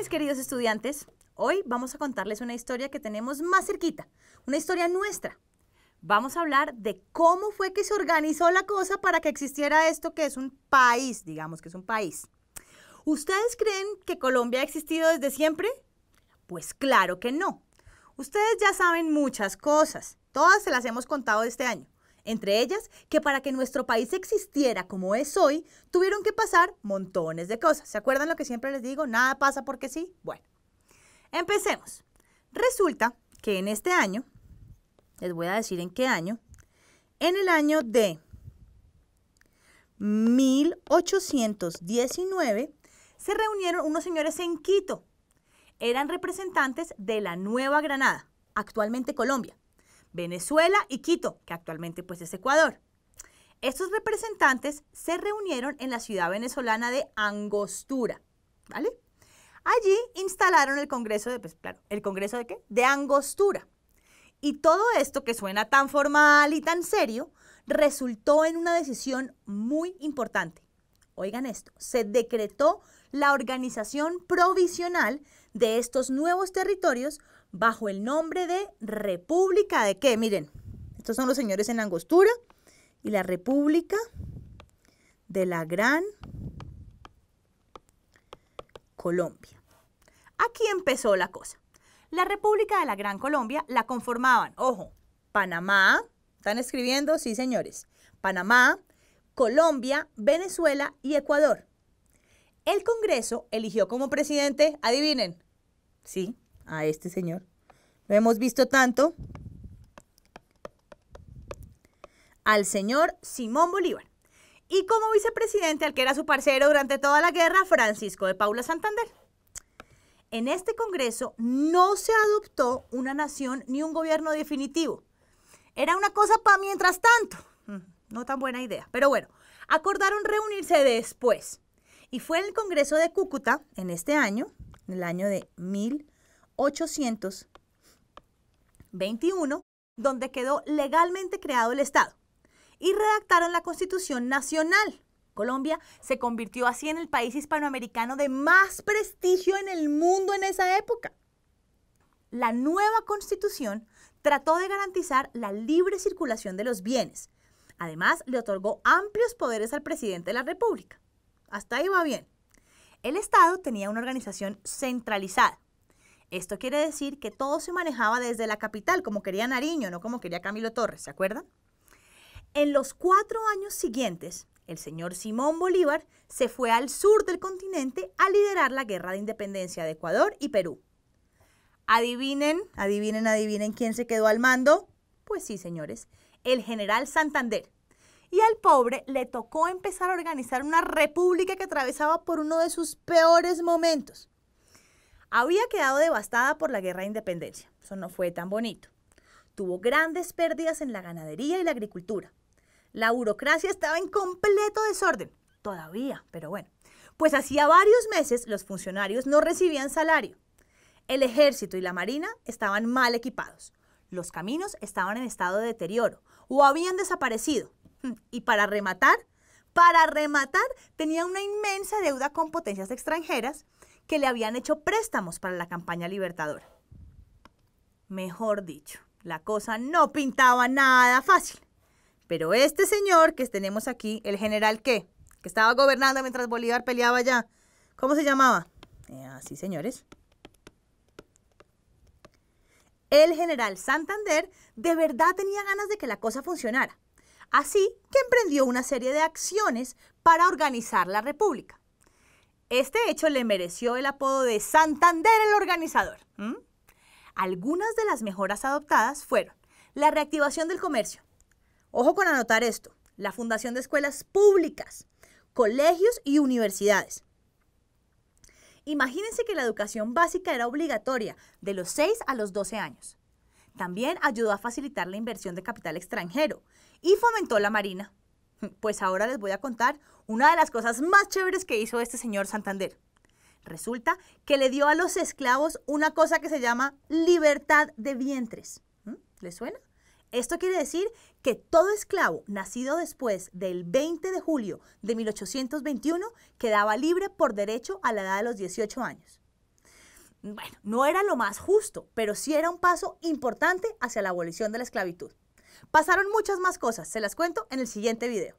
mis queridos estudiantes. Hoy vamos a contarles una historia que tenemos más cerquita, una historia nuestra. Vamos a hablar de cómo fue que se organizó la cosa para que existiera esto que es un país, digamos que es un país. ¿Ustedes creen que Colombia ha existido desde siempre? Pues claro que no. Ustedes ya saben muchas cosas, todas se las hemos contado este año entre ellas que para que nuestro país existiera como es hoy, tuvieron que pasar montones de cosas. ¿Se acuerdan lo que siempre les digo? Nada pasa porque sí. Bueno, empecemos. Resulta que en este año, les voy a decir en qué año, en el año de 1819 se reunieron unos señores en Quito. Eran representantes de la Nueva Granada, actualmente Colombia. Venezuela y Quito, que actualmente pues es Ecuador. Estos representantes se reunieron en la ciudad venezolana de Angostura, ¿vale? Allí instalaron el Congreso de, pues claro, ¿el Congreso de qué? De Angostura. Y todo esto que suena tan formal y tan serio, resultó en una decisión muy importante. Oigan esto, se decretó la organización provisional de estos nuevos territorios bajo el nombre de República de qué? Miren, estos son los señores en angostura y la República de la Gran Colombia. Aquí empezó la cosa. La República de la Gran Colombia la conformaban, ojo, Panamá, ¿están escribiendo? Sí, señores. Panamá, Colombia, Venezuela y Ecuador. El Congreso eligió como presidente, adivinen, sí, a este señor. Lo hemos visto tanto al señor Simón Bolívar. Y como vicepresidente al que era su parcero durante toda la guerra, Francisco de Paula Santander. En este Congreso no se adoptó una nación ni un gobierno definitivo. Era una cosa para mientras tanto. Mm, no tan buena idea. Pero bueno, acordaron reunirse después. Y fue en el Congreso de Cúcuta en este año, en el año de 1000. 1821, donde quedó legalmente creado el Estado, y redactaron la Constitución Nacional. Colombia se convirtió así en el país hispanoamericano de más prestigio en el mundo en esa época. La nueva constitución trató de garantizar la libre circulación de los bienes. Además, le otorgó amplios poderes al presidente de la República. Hasta ahí va bien. El Estado tenía una organización centralizada, esto quiere decir que todo se manejaba desde la capital, como quería Nariño, no como quería Camilo Torres, ¿se acuerdan? En los cuatro años siguientes, el señor Simón Bolívar se fue al sur del continente a liderar la guerra de independencia de Ecuador y Perú. Adivinen, adivinen, adivinen quién se quedó al mando. Pues sí, señores, el general Santander. Y al pobre le tocó empezar a organizar una república que atravesaba por uno de sus peores momentos. Había quedado devastada por la guerra de independencia. Eso no fue tan bonito. Tuvo grandes pérdidas en la ganadería y la agricultura. La burocracia estaba en completo desorden. Todavía, pero bueno. Pues hacía varios meses los funcionarios no recibían salario. El ejército y la marina estaban mal equipados. Los caminos estaban en estado de deterioro o habían desaparecido. Hm, y para rematar, para rematar, tenía una inmensa deuda con potencias extranjeras que le habían hecho préstamos para la campaña libertadora. Mejor dicho, la cosa no pintaba nada fácil. Pero este señor que tenemos aquí, el general qué, que estaba gobernando mientras Bolívar peleaba allá, ¿cómo se llamaba? Eh, así, señores. El general Santander de verdad tenía ganas de que la cosa funcionara. Así que emprendió una serie de acciones para organizar la República. Este hecho le mereció el apodo de Santander el organizador. Algunas de las mejoras adoptadas fueron la reactivación del comercio. Ojo con anotar esto. La fundación de escuelas públicas, colegios y universidades. Imagínense que la educación básica era obligatoria de los 6 a los 12 años. También ayudó a facilitar la inversión de capital extranjero y fomentó la marina. Pues ahora les voy a contar una de las cosas más chéveres que hizo este señor Santander. Resulta que le dio a los esclavos una cosa que se llama libertad de vientres. ¿Mm? ¿Les suena? Esto quiere decir que todo esclavo nacido después del 20 de julio de 1821 quedaba libre por derecho a la edad de los 18 años. Bueno, no era lo más justo, pero sí era un paso importante hacia la abolición de la esclavitud. Pasaron muchas más cosas, se las cuento en el siguiente video.